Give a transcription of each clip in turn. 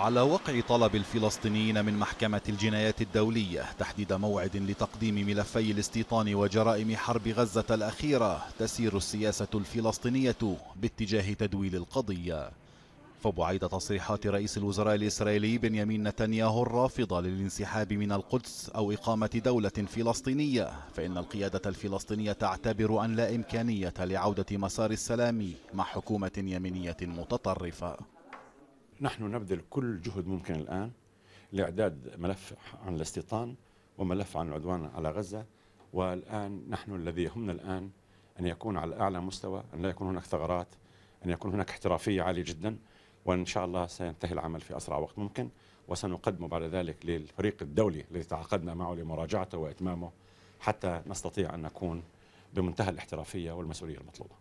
على وقع طلب الفلسطينيين من محكمة الجنايات الدولية تحديد موعد لتقديم ملفي الاستيطان وجرائم حرب غزة الأخيرة تسير السياسة الفلسطينية باتجاه تدويل القضية فبعيد تصريحات رئيس الوزراء الإسرائيلي بنيامين نتنياهو الرافضة للانسحاب من القدس أو إقامة دولة فلسطينية فإن القيادة الفلسطينية تعتبر أن لا إمكانية لعودة مسار السلام مع حكومة يمينية متطرفة نحن نبذل كل جهد ممكن الآن لإعداد ملف عن الاستيطان وملف عن العدوان على غزة والآن نحن الذي يهمنا الآن أن يكون على أعلى مستوى أن لا يكون هناك ثغرات أن يكون هناك احترافية عالية جدا وإن شاء الله سينتهي العمل في أسرع وقت ممكن وسنقدم بعد ذلك للفريق الدولي الذي تعاقدنا معه لمراجعته وإتمامه حتى نستطيع أن نكون بمنتهى الاحترافية والمسؤولية المطلوبة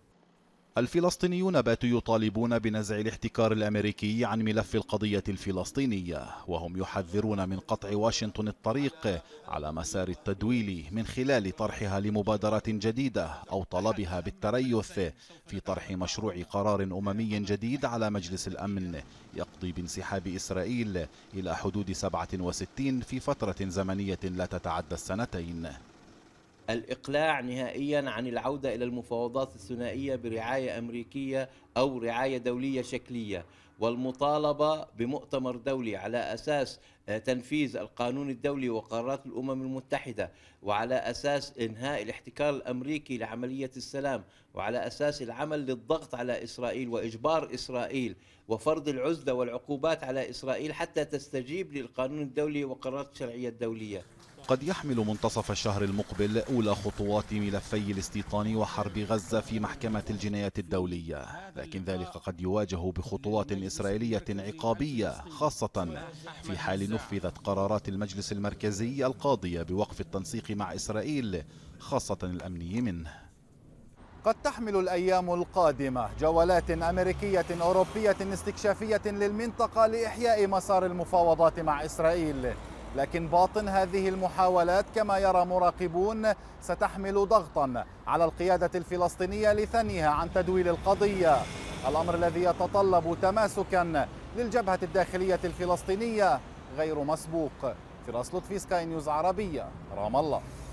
الفلسطينيون باتوا يطالبون بنزع الاحتكار الامريكي عن ملف القضيه الفلسطينيه وهم يحذرون من قطع واشنطن الطريق على مسار التدويل من خلال طرحها لمبادرات جديده او طلبها بالتريث في طرح مشروع قرار اممي جديد على مجلس الامن يقضي بانسحاب اسرائيل الى حدود 67 في فتره زمنيه لا تتعدى السنتين الإقلاع نهائيا عن العودة إلى المفاوضات الثنائية برعاية أمريكية أو رعاية دولية شكلية والمطالبة بمؤتمر دولي على أساس آه، تنفيذ القانون الدولي وقرارات الأمم المتحدة وعلى أساس إنهاء الاحتكار الأمريكي لعملية السلام وعلى أساس العمل للضغط على إسرائيل وإجبار إسرائيل وفرض العزلة والعقوبات على إسرائيل حتى تستجيب للقانون الدولي وقرارات الشرعية الدولية قد يحمل منتصف الشهر المقبل أولى خطوات ملفي الاستيطان وحرب غزة في محكمة الجنايات الدولية لكن ذلك قد يواجه بخطوات إسرائيلية عقابية خاصة في حال نفذت قرارات المجلس المركزي القاضية بوقف التنسيق مع إسرائيل خاصة الأمني منه قد تحمل الأيام القادمة جولات أمريكية أوروبية استكشافية للمنطقة لإحياء مسار المفاوضات مع إسرائيل لكن باطن هذه المحاولات كما يرى مراقبون ستحمل ضغطا على القيادة الفلسطينية لثنيها عن تدويل القضية الأمر الذي يتطلب تماسكا للجبهة الداخلية الفلسطينية غير مسبوق فراس لطفي سكاي نيوز عربية رام الله